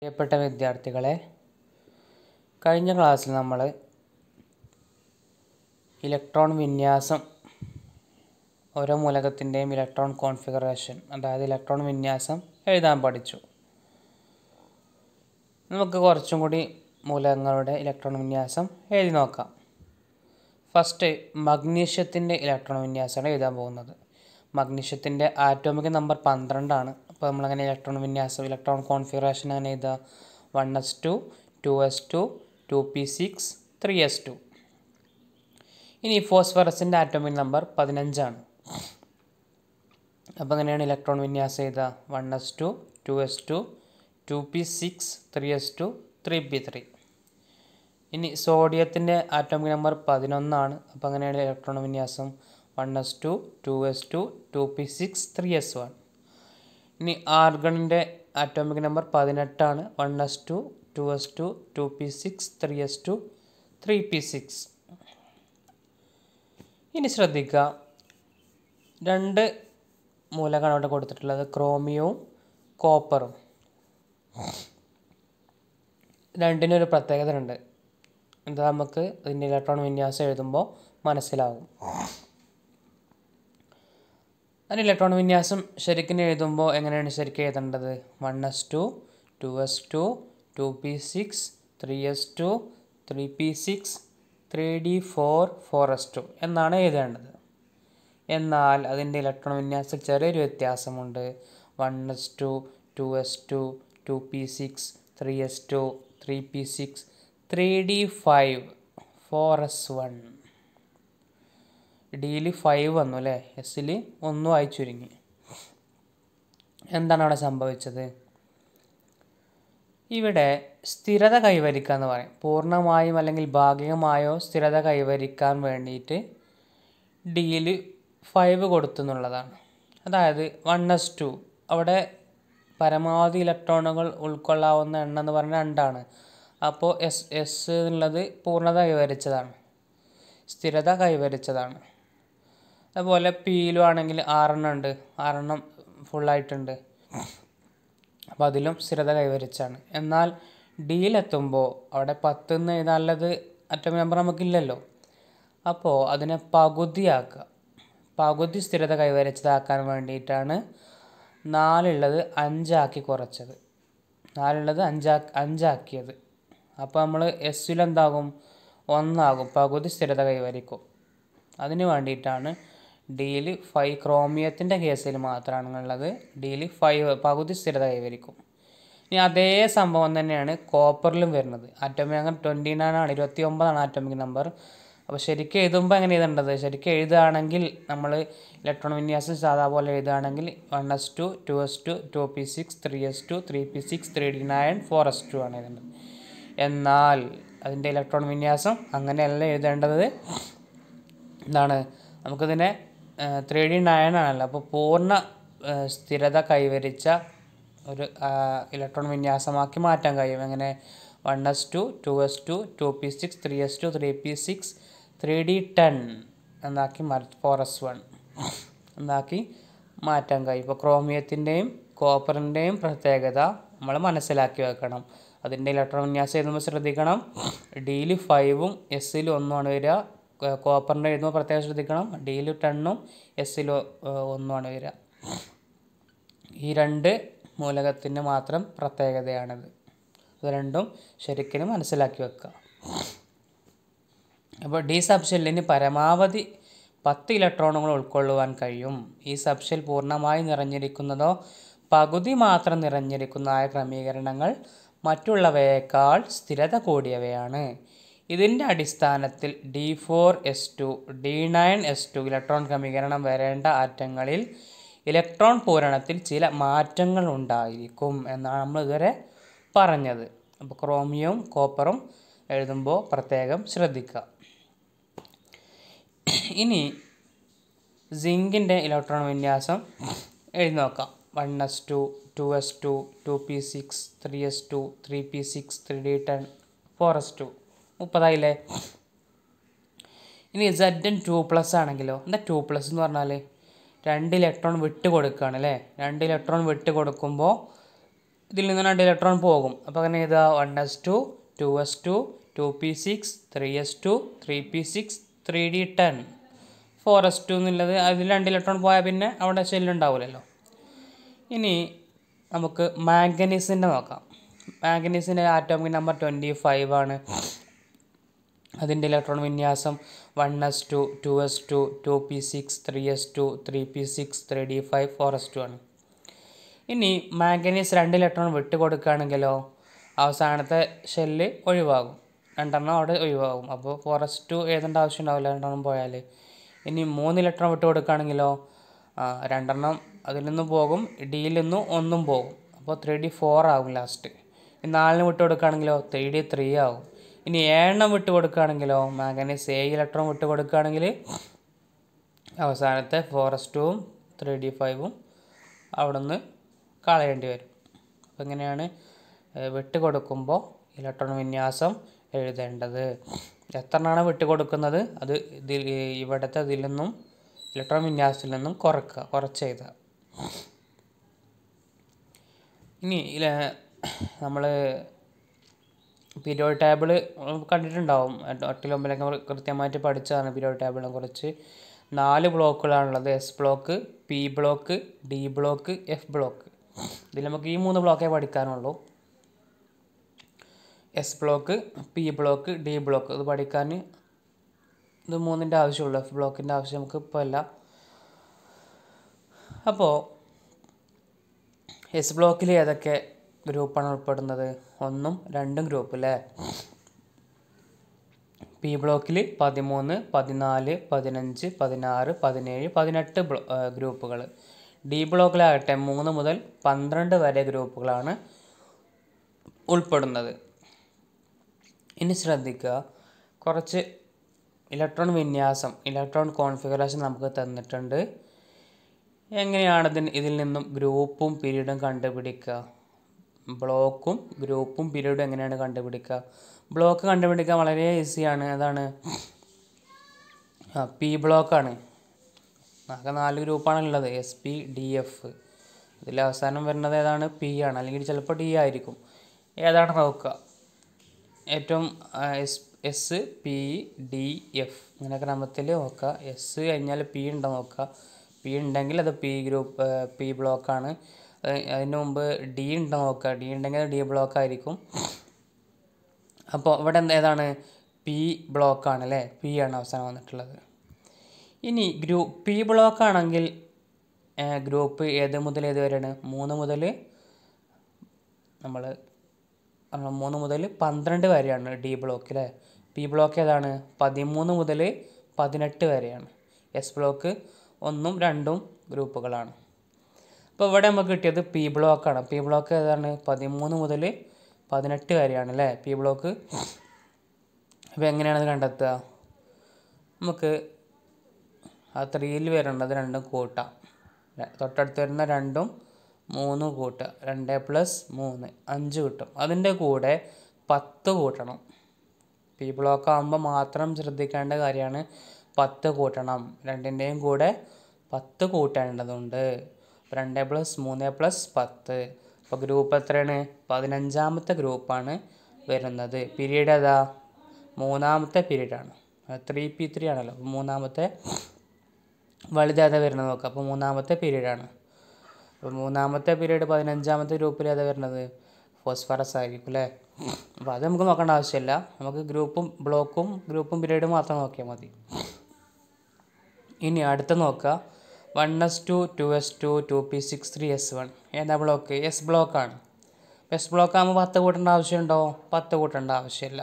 പ്രിയപ്പെട്ട വിദ്യാർത്ഥികളെ കഴിഞ്ഞ ക്ലാസ്സിൽ നമ്മൾ ഇലക്ട്രോൺ വിന്യാസം ഓരോ മൂലകത്തിൻ്റെയും ഇലക്ട്രോൺ കോൺഫിഗറേഷൻ അതായത് ഇലക്ട്രോൺ വിന്യാസം എഴുതാൻ പഠിച്ചു നമുക്ക് കുറച്ചും കൂടി മൂലകങ്ങളുടെ ഇലക്ട്രോൺ വിന്യാസം എഴുതി നോക്കാം ഫസ്റ്റ് മഗ്നീഷ്യത്തിൻ്റെ ഇലക്ട്രോൺ വിന്യാസമാണ് എഴുതാൻ പോകുന്നത് മഗ്നീഷ്യത്തിൻ്റെ ആറ്റോമിക് നമ്പർ പന്ത്രണ്ടാണ് അപ്പോൾ നമ്മളങ്ങനെ ഇലക്ട്രോൺ വിന്യാസം ഇലക്ട്രോൺ കോൺഫിഗറേഷൻ അങ്ങനെ ഇത് one S two two S two two P six three S two ഇനി ഫോസ്ഫറസിൻ്റെ ആറ്റോമിക് നമ്പർ പതിനഞ്ചാണ് അപ്പോൾ അങ്ങനെയാണ് ഇലക്ട്രോൺ വിന്യാസം ചെയ്ത one S two two S two two P six three S two three p three ഇനി സോഡിയത്തിൻ്റെ ആറ്റോമിക് നമ്പർ പതിനൊന്നാണ് അപ്പോൾ അങ്ങനെയാണ് ഇലക്ട്രോൺ വിന്യാസം one S two two S two two P six three S one ഇനി ആർഗണിൻ്റെ ആറ്റോമിക് നമ്പർ പതിനെട്ടാണ് one S two two S two two P six three S two three P six ഇനി ശ്രദ്ധിക്കുക രണ്ട് മൂലകാണ് അവിടെ കൊടുത്തിട്ടുള്ളത് ക്രോമിയവും കോപ്പറും രണ്ടിനൊരു പ്രത്യേകത ഉണ്ട് എന്താ നമുക്ക് ഇതിൻ്റെ ഇലക്ട്രോൺ വിന്യാസം എഴുതുമ്പോൾ മനസ്സിലാകും അതിന് ഇലക്ട്രോൺ വിന്യാസം ശരിക്കും എഴുതുമ്പോൾ എങ്ങനെയാണ് ശരിക്കും എഴുതേണ്ടത് one S two two S two two P six three S two three P six three d four four S two എന്നാണ് എഴുതേണ്ടത് എന്നാൽ അതിൻ്റെ ഇലക്ട്രോൺ വിന്യാസത്തിൽ ചെറിയൊരു വ്യത്യാസമുണ്ട് one S two two S two two P six three S two three P six three d five four S one ഡിയിൽ five വന്നു അല്ലേ എസ്സിൽ ഒന്നും ആയി ചുരുങ്ങി എന്താണ് അവിടെ സംഭവിച്ചത് ഇവിടെ സ്ഥിരത കൈവരിക്കുക എന്ന് പറയും പൂർണ്ണമായും അല്ലെങ്കിൽ ഭാഗികമായോ സ്ഥിരത കൈവരിക്കാൻ വേണ്ടിയിട്ട് ഡിയിൽ ഫൈവ് കൊടുത്തു എന്നുള്ളതാണ് അതായത് വൺ എസ് ടു അവിടെ പരമാവധി ഇലക്ട്രോണുകൾ ഉൾക്കൊള്ളാവുന്ന എണ്ണം എന്ന് പറഞ്ഞാൽ രണ്ടാണ് അപ്പോൾ എസ് എസ് എന്നുള്ളത് പൂർണ്ണത കൈവരിച്ചതാണ് സ്ഥിരത കൈവരിച്ചതാണ് അതുപോലെ പീലു ആണെങ്കിൽ ആറെണ്ണം ഉണ്ട് ആറെണ്ണം ഫുള്ളായിട്ടുണ്ട് അപ്പോൾ അതിലും സ്ഥിരത കൈവരിച്ചാണ് എന്നാൽ ഡിയിലെത്തുമ്പോൾ അവിടെ പത്തുനിന്ന് എഴുതാനുള്ളത് അറ്റം നമ്പർ നമുക്കില്ലല്ലോ അപ്പോൾ അതിനെ പകുതിയാക്കുക പകുതി സ്ഥിരത കൈവരിച്ചതാക്കാൻ വേണ്ടിയിട്ടാണ് നാലുള്ളത് അഞ്ചാക്കി കുറച്ചത് നാലുള്ളത് അഞ്ചാ അഞ്ചാക്കിയത് അപ്പോൾ നമ്മൾ എസ്സിലെന്താകും ഒന്നാകും പകുതി സ്ഥിരത കൈവരിക്കും അതിന് വേണ്ടിയിട്ടാണ് ഡിയിൽ ഫൈവ് ക്രോമിയത്തിൻ്റെ കേസിൽ മാത്രമാണ് ഉള്ളത് ഡിയിൽ ഫൈവ് പകുതി സ്ഥിരത കൈവരിക്കും ഇനി അതേ സംഭവം തന്നെയാണ് കോപ്പറിലും വരുന്നത് ആറ്റോമിക് നമ്പർ ട്വൻറ്റി നയൻ ആണ് ഇരുപത്തി ഒമ്പതാണ് ആറ്റോമിക് നമ്പർ അപ്പോൾ ശരിക്കും എഴുതുമ്പോൾ എങ്ങനെ എഴുതേണ്ടത് ശരിക്കും എഴുതുകയാണെങ്കിൽ നമ്മൾ ഇലക്ട്രോൺ വിന്യാസം സാധാ പോലെ എഴുതുകയാണെങ്കിൽ one S two two S two two P six three S two three P six three D nine four S two ആണ് എഴുതേണ്ടത് എന്നാൽ അതിൻ്റെ ഇലക്ട്രോൺ വിന്യാസം അങ്ങനെയല്ല എഴുതേണ്ടത് എന്താണ് നമുക്കിതിനെ ത്രീ ഡി നയൻ ആണല്ലോ അപ്പോൾ പൂർണ്ണ സ്ഥിരത കൈവരിച്ച ഒരു ഇലക്ട്രോൺ വിന്യാസമാക്കി മാറ്റാൻ കഴിയും എങ്ങനെ one S two two S two two P six three S two three P six three D ten എന്നാക്കി മാറ്റി ഫോർ എസ് വൺ എന്നാക്കി മാറ്റാൻ കഴിയും ഇപ്പോൾ ക്രോമിയത്തിൻ്റെയും കോപ്പറിൻ്റെയും പ്രത്യേകത നമ്മൾ മനസ്സിലാക്കി വെക്കണം അതിൻ്റെ ഇലക്ട്രോൺ വിന്യാസം എഴുതുമ്പോൾ ശ്രദ്ധിക്കണം ഡിയിൽ ഫൈവും എസ്സിൽ ഒന്നുമാണ് വരിക കോപ്പറിൻ്റെ എഴുതുമ്പോൾ പ്രത്യേകം ശ്രദ്ധിക്കണം ഡിയിൽ ടെണ്ണും എസ്സിൽ ഒന്നുമാണ് വരിക ഈ രണ്ട് മൂലകത്തിന് മാത്രം പ്രത്യേകതയാണിത് അത് രണ്ടും ശരിക്കും മനസ്സിലാക്കി വെക്കുക അപ്പോൾ ഡി സബ്ഷെല്ലിന് പരമാവധി പത്ത് ഇലക്ട്രോണുകൾ ഉൾക്കൊള്ളുവാൻ കഴിയും ഈ സബ്ഷെൽ പൂർണ്ണമായി നിറഞ്ഞിരിക്കുന്നതോ പകുതി മാത്രം നിറഞ്ഞിരിക്കുന്നതായ ക്രമീകരണങ്ങൾ മറ്റുള്ളവയേക്കാൾ സ്ഥിരത കൂടിയവയാണ് ഇതിൻ്റെ അടിസ്ഥാനത്തിൽ d four S two d nine s two electron ക്രമീകരണം വരേണ്ട ആറ്റങ്ങളിൽ ഇലക്ട്രോൺ പൂരണത്തിൽ ചില മാറ്റങ്ങൾ ഉണ്ടായിരിക്കും എന്നാണ് നമ്മൾ ഇതുവരെ പറഞ്ഞത് അപ്പോൾ ക്രോമിയവും കോപ്പറും എഴുതുമ്പോൾ പ്രത്യേകം ശ്രദ്ധിക്കുക ഇനി സിങ്കിൻ്റെ ഇലക്ട്രോൺ വിന്യാസം എഴുതി നോക്കാം one S two two S two two P six three S two three P six three D ten four S two മുപ്പതായില്ലേ ഇനി സെഡും ടു പ്ലസ് ആണെങ്കിലോ എന്താ ടു പ്ലസ് എന്ന് പറഞ്ഞാൽ രണ്ട് ഇലക്ട്രോൺ വിട്ട് കൊടുക്കുകയാണ് അല്ലേ രണ്ട് ഇലക്ട്രോൺ വിട്ട് കൊടുക്കുമ്പോൾ ഇതിൽ നിന്ന് രണ്ട് ഇലക്ട്രോൺ പോകും അപ്പോൾ അങ്ങനെ ഇതാ one S two two S two two P six three S two three P six three D ten four S two എന്നുള്ളത് അതിൽ രണ്ട് ഇലക്ട്രോൺ പോയാൽ പിന്നെ അവിടെ ചെല്ലുണ്ടാവില്ലല്ലോ ഇനി നമുക്ക് മാംഗനീസിൻ്റെ നോക്കാം മാംഗനീസിൻ്റെ ആറ്റോമിക് നമ്പർ ട്വൻറ്റി ഫൈവ് ആണ് അതിൻ്റെ ഇലക്ട്രോൺ വിന്യാസം one S two two S two two P six three S two three P six three d five four S two ആണ് ഇനി മാംഗനീസ് രണ്ട് ഇലക്ട്രോൺ വിട്ട് കൊടുക്കുകയാണെങ്കിലോ അവസാനത്തെ ഷെല്ല് ഒഴിവാകും രണ്ടെണ്ണം അവിടെ ഒഴിവാകും അപ്പോൾ ഫോർ എസ് ടു എഴുതേണ്ട ആവശ്യം ഉണ്ടാവില്ല രണ്ടെണ്ണം പോയാൽ ഇനി മൂന്ന് ഇലക്ട്രോൺ വിട്ട് കൊടുക്കുകയാണെങ്കിലോ രണ്ടെണ്ണം അതിൽ നിന്ന് പോകും ഡിയിൽ നിന്നും ഒന്നും പോകും അപ്പോൾ ത്രീ ഡി ഫോർ ആകും ലാസ്റ്റ് നാലിന് വിട്ട് കൊടുക്കുകയാണെങ്കിലോ ത്രീ ഡി ത്രീ ആകും ഇനി എണ്ണം വിട്ട് കൊടുക്കുകയാണെങ്കിലോ മാഗനീസ് എ ഇലക്ട്രോൺ വിട്ട് കൊടുക്കുകയാണെങ്കിൽ അവസാനത്തെ ഫോറസ്റ്റും ത്രീ ഡി ഫൈവും അവിടെ നിന്ന് കളയേണ്ടി വരും അപ്പം ഇങ്ങനെയാണ് വിട്ട് കൊടുക്കുമ്പോൾ ഇലക്ട്രോൺ വിന്യാസം എഴുതേണ്ടത് എത്രണ്ണാണ് വിട്ട് കൊടുക്കുന്നത് അത് ഇതിൽ ഇവിടുത്തെ ഇതിൽ നിന്നും ഇലക്ട്രോൺ വിന്യാസത്തിൽ നിന്നും കുറക്കുക കുറച്ച് എഴുതുക ഇനി നമ്മൾ പീരിയോഡ് ടേബിൾ കണ്ടിട്ടുണ്ടാവും എട്ടിലും ഒമ്പതിലൊക്കെ കൃത്യമായിട്ട് പഠിച്ചതാണ് പീരിയോഡ് ടേബിളിനെ കുറിച്ച് നാല് ബ്ലോക്കുകളാണുള്ളത് S block P block D block F block ഇതിൽ നമുക്ക് ഈ മൂന്ന് ബ്ലോക്കേ പഠിക്കാനുള്ളൂ S block P block D block ഇത് പഠിക്കാൻ ഇത് മൂന്നിൻ്റെ ആവശ്യമുള്ളൂ എഫ് ബ്ലോക്കിൻ്റെ ആവശ്യം നമുക്ക് ഇപ്പോൾ അല്ല അപ്പോൾ എസ് ബ്ലോക്കിൽ ഏതൊക്കെ ഗ്രൂപ്പാണ് ഉൾപ്പെടുന്നത് ഒന്നും രണ്ടും ഗ്രൂപ്പ് അല്ലേ പി ബ്ലോക്കിൽ പതിമൂന്ന് പതിനാല് പതിനഞ്ച് പതിനാറ് പതിനേഴ് പതിനെട്ട് ഗ്രൂപ്പുകൾ ഡി ബ്ലോക്കിലാകട്ടെ മൂന്ന് മുതൽ പന്ത്രണ്ട് വരെ ഗ്രൂപ്പുകളാണ് ഉൾപ്പെടുന്നത് ഇനി ശ്രദ്ധിക്കുക കുറച്ച് ഇലക്ട്രോൺ വിന്യാസം ഇലക്ട്രോൺ കോൺഫിഗറേഷൻ നമുക്ക് തന്നിട്ടുണ്ട് എങ്ങനെയാണ് ഇതിൽ നിന്നും ഗ്രൂപ്പും പീരീഡും കണ്ടുപിടിക്കുക ബ്ലോക്കും ഗ്രൂപ്പും പീരീഡും എങ്ങനെയാണ് കണ്ടുപിടിക്കുക ബ്ലോക്ക് കണ്ടുപിടിക്കാൻ വളരെ ഈസിയാണ് അതാണ് പി ബ്ലോക്കാണ് ആകെ നാല് ഗ്രൂപ്പാണ് ഉള്ളത് എസ് പി ഡി എഫ് ഇതിൽ അവസാനം വരുന്നത് ഏതാണ് പി ആണ് അല്ലെങ്കിൽ ചിലപ്പോൾ ഡി ആയിരിക്കും ഏതാണ് നോക്കുക ഏറ്റവും S S P D F ഇങ്ങനെ ക്രമത്തിൽ നോക്കുക എസ് കഴിഞ്ഞാൽ പി ഉണ്ടോ നോക്കുക പി ഉണ്ടെങ്കിൽ അത് പി ഗ്രൂപ്പ് പി ബ്ലോക്കാണ് അതിന് മുമ്പ് ഡി ഉണ്ടോ നോക്കുക ഡി ഉണ്ടെങ്കിൽ ഡി ബ്ലോക്ക് ആയിരിക്കും അപ്പോൾ ഇവിടെ ഏതാണ് പി ബ്ലോക്കാണ് അല്ലേ പി ആണ് അവസാനം വന്നിട്ടുള്ളത് ഇനി ഗ്രൂപ്പ് പി ബ്ലോക്ക് ആണെങ്കിൽ ഗ്രൂപ്പ് ഏത് മുതൽ ഏത് വരെയാണ് മൂന്ന് മുതൽ നമ്മൾ മൂന്ന് മുതൽ പന്ത്രണ്ട് വരെയാണ് ഡി ബ്ലോക്ക് അല്ലേ പി ബ്ലോക്ക് ഏതാണ് പതിമൂന്ന് മുതൽ പതിനെട്ട് വരെയാണ് എസ് ബ്ലോക്ക് ഒന്നും രണ്ടും ഗ്രൂപ്പുകളാണ് ഇപ്പോൾ ഇവിടെ നമുക്ക് കിട്ടിയത് പി ബ്ലോക്കാണ് പി ബ്ലോക്ക് ഏതാണ് പതിമൂന്ന് മുതൽ പതിനെട്ട് വരെയാണ് അല്ലേ പി ബ്ലോക്ക് അപ്പോൾ എങ്ങനെയാണത് കണ്ടെത്തുക നമുക്ക് ആ ത്രീയിൽ വരേണ്ടത് രണ്ടും കൂട്ടാം തൊട്ടടുത്ത് വരുന്ന രണ്ടും മൂന്ന് കൂട്ടുക രണ്ട് പ്ലസ് മൂന്ന് അഞ്ച് കിട്ടും അതിൻ്റെ കൂടെ പത്ത് കൂട്ടണം പി ബ്ലോക്ക് ആകുമ്പോൾ മാത്രം ശ്രദ്ധിക്കേണ്ട കാര്യമാണ് പത്ത് കൂട്ടണം രണ്ടിൻ്റെയും കൂടെ പത്ത് കൂട്ടേണ്ടതുണ്ട് രണ്ട് പ്ലസ് മൂന്ന് പ്ലസ് പത്ത് അപ്പോൾ ഗ്രൂപ്പ് എത്രയാണ് പതിനഞ്ചാമത്തെ ഗ്രൂപ്പാണ് വരുന്നത് പീരീഡ് ഏതാ മൂന്നാമത്തെ പീരീഡാണ് ത്രീ പി ത്രീ ആണല്ലോ അപ്പോൾ മൂന്നാമത്തെ വലുതേതാ വരുന്നത് നോക്കാം അപ്പോൾ മൂന്നാമത്തെ പീരീഡാണ് അപ്പോൾ മൂന്നാമത്തെ പീരീഡ് പതിനഞ്ചാമത്തെ ഗ്രൂപ്പിൽ ഏതാ വരുന്നത് ഫോസ്ഫറസ് ആയിരിക്കും അല്ലേ അപ്പോൾ അത് നമുക്ക് നോക്കേണ്ട ആവശ്യമില്ല നമുക്ക് ഗ്രൂപ്പും ബ്ലോക്കും ഗ്രൂപ്പും പീരീഡും മാത്രം നോക്കിയാൽ മതി ഇനി അടുത്ത് നോക്കുക one S two two S two two P six three S one ഏതാ ബ്ലോക്ക് എസ് ബ്ലോക്കാണ് എസ് ബ്ലോക്ക് ആകുമ്പോൾ പത്ത് കൂട്ടേണ്ട ആവശ്യമുണ്ടോ പത്ത് കൂട്ടേണ്ട ആവശ്യമില്ല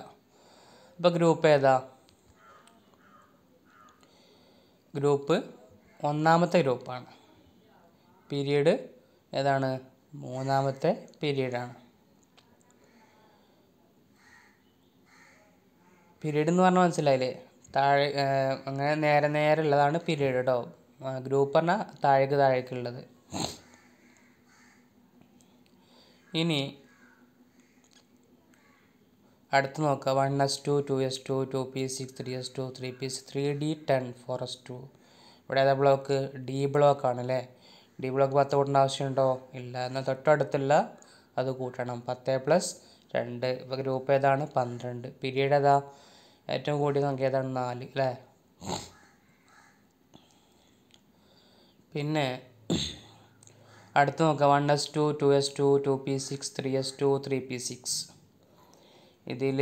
ഇപ്പോൾ ഗ്രൂപ്പ് ഏതാ ഗ്രൂപ്പ് ഒന്നാമത്തെ ഗ്രൂപ്പാണ് പീരീഡ് ഏതാണ് മൂന്നാമത്തെ പീരീഡാണ് പീരീഡ് എന്ന് പറഞ്ഞാൽ മനസ്സിലായില്ലേ താഴെ അങ്ങനെ നേരെ നേരെ ഉള്ളതാണ് പീരീഡ് കേട്ടോ ഗ്രൂപ്പ് പറഞ്ഞാൽ താഴേക്ക് താഴേക്കുള്ളത് ഇനി അടുത്ത് നോക്കുക one S two two S two two P six three S two three P six three D ten four S two ഇവിടെ ഏതാ ബ്ലോക്ക് ഡി ബ്ലോക്കാണ് അല്ലേ ഡി ബ്ലോക്ക് പത്ത് കൂട്ടേണ്ട ആവശ്യമുണ്ടോ ഇല്ല എന്നാൽ തൊട്ടടുത്തുള്ള അത് കൂട്ടണം പത്ത് പ്ലസ് രണ്ട് ഇപ്പോൾ ഗ്രൂപ്പ് ഏതാണ് പന്ത്രണ്ട് പിരീഡ് ഏതാ ഏറ്റവും കൂടിയ സംഖ്യ ഏതാണ് നാല് അല്ലേ പിന്നെ അടുത്ത് നോക്കുക one S two two S two two P six three S two three P six ഇതിൽ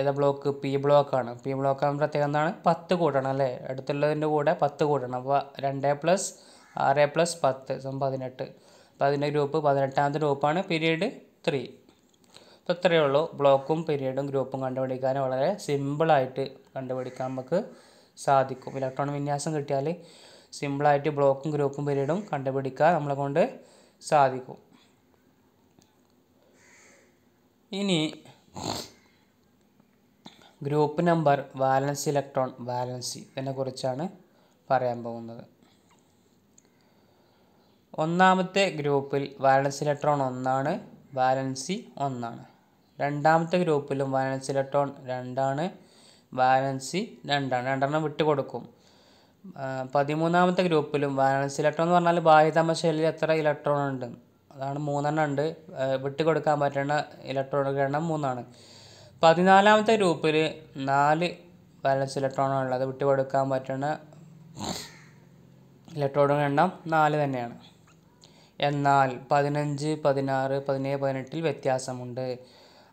ഏതാ ബ്ലോക്ക് പി ബ്ലോക്കാണ് പി ബ്ലോക്കാണ് പ്രത്യേകം എന്താണ് പത്ത് കൂട്ടണം അല്ലേ അടുത്തുള്ളതിൻ്റെ കൂടെ പത്ത് കൂട്ടണം അപ്പോൾ രണ്ട് പ്ലസ് ആറ് പ്ലസ് പത്ത് സം പതിനെട്ട് അപ്പോൾ അതിൻ്റെ ഗ്രൂപ്പ് പതിനെട്ടാമത്തെ ഗ്രൂപ്പാണ് പീരീഡ് ത്രീ അപ്പോൾ ഇത്രയേ ഉള്ളൂ ബ്ലോക്കും പീരീഡും ഗ്രൂപ്പും കണ്ടുപിടിക്കാൻ വളരെ സിമ്പിളായിട്ട് കണ്ടുപിടിക്കാൻ നമുക്ക് സാധിക്കും ഇലക്ട്രോൺ വിന്യാസം കിട്ടിയാൽ സിമ്പിളായിട്ട് ബ്ലോക്കും ഗ്രൂപ്പും പീരീഡും കണ്ടുപിടിക്കാൻ നമ്മളെ കൊണ്ട് സാധിക്കും ഇനി ഗ്രൂപ്പ് നമ്പർ വാലൻസ് ഇലക്ട്രോൺ ഇതിനെ കുറിച്ചാണ് പറയാൻ പോകുന്നത് ഒന്നാമത്തെ ഗ്രൂപ്പിൽ വാലൻസ് ഇലക്ട്രോൺ ഒന്നാണ് വാലൻസി ഒന്നാണ് രണ്ടാമത്തെ ഗ്രൂപ്പിലും വാലൻസ് ഇലക്ട്രോൺ രണ്ടാണ് വാലൻസി രണ്ടാണ് രണ്ടെണ്ണം വിട്ടുകൊടുക്കും കൊടുക്കും പതിമൂന്നാമത്തെ ഗ്രൂപ്പിലും വാലൻസ് ഇലക്ട്രോൺ എന്ന് പറഞ്ഞാൽ ബാഹ്യതമ ഷെല്ലിൽ എത്ര ഇലക്ട്രോൺ ഉണ്ട് അതാണ് മൂന്നെണ്ണം ഉണ്ട് കൊടുക്കാൻ പറ്റുന്ന ഇലക്ട്രോണുകളുടെ എണ്ണം മൂന്നാണ് പതിനാലാമത്തെ ഗ്രൂപ്പിൽ നാല് വാലൻസ് ഇലക്ട്രോണാണ് ഉള്ളത് കൊടുക്കാൻ പറ്റുന്ന ഇലക്ട്രോണുകളുടെ എണ്ണം നാല് തന്നെയാണ് എന്നാൽ പതിനഞ്ച് പതിനാറ് പതിനേഴ് പതിനെട്ടിൽ വ്യത്യാസമുണ്ട്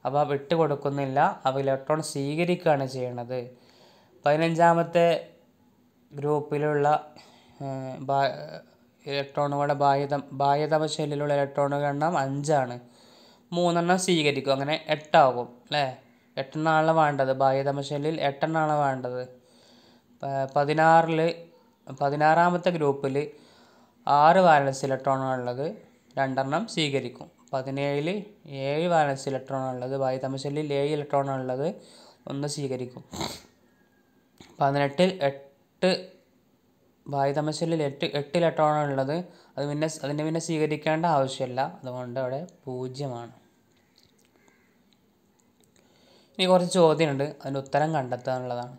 അപ്പോൾ വിട്ടുകൊടുക്കുന്നില്ല അവ ഇലക്ട്രോൺ സ്വീകരിക്കുകയാണ് ചെയ്യണത് പതിനഞ്ചാമത്തെ ഗ്രൂപ്പിലുള്ള ഇലക്ട്രോണുകളുടെ ബാഹ്യത ബാഹ്യതമ ഷെല്ലിലുള്ള ഇലക്ട്രോണുകളുടെ എണ്ണം അഞ്ചാണ് മൂന്നെണ്ണം സ്വീകരിക്കും അങ്ങനെ എട്ടാകും അല്ലേ എട്ടെണ്ണമാണ് വേണ്ടത് ബാഹ്യതമ ഷെല്ലിൽ എട്ടെണ്ണമാണ് വേണ്ടത് പതിനാറിൽ പതിനാറാമത്തെ ഗ്രൂപ്പിൽ ആറ് വാലൻസ് ഇലക്ട്രോണുള്ളത് രണ്ടെണ്ണം സ്വീകരിക്കും പതിനേഴിൽ ഏഴ് വാലൻസ് ഇലക്ട്രോണുള്ളത് ബാഹ്യതമ ഷെല്ലിൽ ഏഴ് ഇലക്ട്രോണുള്ളത് ഒന്ന് സ്വീകരിക്കും പതിനെട്ടിൽ എട്ട് എട്ട് വായുതമശലിൽ എട്ട് എട്ട് ഇലക്ട്രോണാണ് ഉള്ളത് അത് പിന്നെ അതിനെ പിന്നെ സ്വീകരിക്കേണ്ട ആവശ്യമില്ല അതുകൊണ്ട് അവിടെ പൂജ്യമാണ് ഇനി കുറച്ച് ചോദ്യമുണ്ട് അതിൻ്റെ ഉത്തരം കണ്ടെത്താനുള്ളതാണ്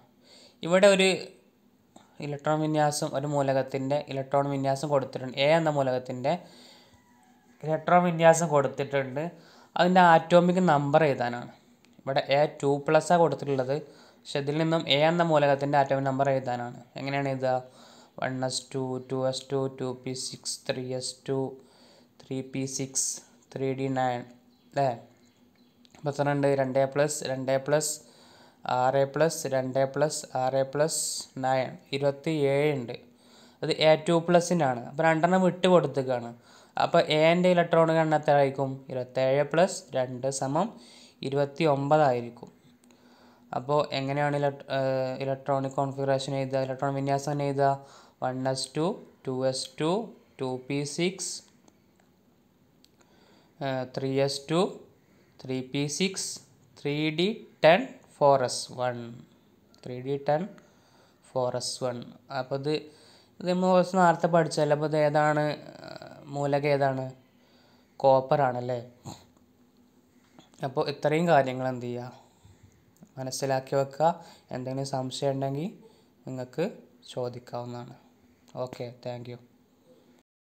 ഇവിടെ ഒരു ഇലക്ട്രോൺ വിന്യാസം ഒരു മൂലകത്തിൻ്റെ ഇലക്ട്രോൺ വിന്യാസം കൊടുത്തിട്ടുണ്ട് എ എന്ന മൂലകത്തിൻ്റെ ഇലക്ട്രോൺ വിന്യാസം കൊടുത്തിട്ടുണ്ട് അതിൻ്റെ ആറ്റോമിക് നമ്പർ എഴുതാനാണ് ഇവിടെ എ ടു ആണ് കൊടുത്തിട്ടുള്ളത് പക്ഷെ ഇതിൽ നിന്നും എ എന്ന മൂലകത്തിൻ്റെ ആറ്റം നമ്പർ എഴുതാനാണ് എങ്ങനെയാണ് എഴുതുക one S two two S two two P six three S two three P six three D nine അല്ലേ പന്ത്രണ്ട് രണ്ട് പ്ലസ് രണ്ട് പ്ലസ് ആറ് പ്ലസ് രണ്ട് പ്ലസ് ആറ് പ്ലസ് നയൻ ഇരുപത്തി ഏഴ് ഉണ്ട് അത് എ ടു പ്ലസിനാണ് അപ്പോൾ രണ്ടെണ്ണം വിട്ട് കൊടുത്തേക്കാണ് അപ്പോൾ എൻ്റെ ഇലക്ട്രോണുകൾ എണ്ണത്തിലായിരിക്കും ഇരുപത്തേഴ് പ്ലസ് രണ്ട് സമം ഇരുപത്തി ഒമ്പതായിരിക്കും അപ്പോൾ എങ്ങനെയാണ് ഇലക്ട്രോണിക് കോൺഫിഗറേഷൻ എഴുതുക ഇലക്ട്രോണിക് വിന്യാസം തന്നെ എഴുതുക one S two two S two two P six three S two three P six three D ten four S one three D ten four S one അപ്പോൾ ഇത് ഇത് നമ്മൾ കുറച്ച് നേരത്തെ പഠിച്ചല്ലോ അപ്പോൾ ഇത് ഏതാണ് മൂലക ഏതാണ് കോപ്പറാണല്ലേ അപ്പോൾ ഇത്രയും കാര്യങ്ങൾ എന്ത് ചെയ്യുക മനസ്സിലാക്കി വെക്കുക എന്തെങ്കിലും സംശയം ഉണ്ടെങ്കിൽ നിങ്ങൾക്ക് ചോദിക്കാവുന്നതാണ് ഓക്കെ താങ്ക്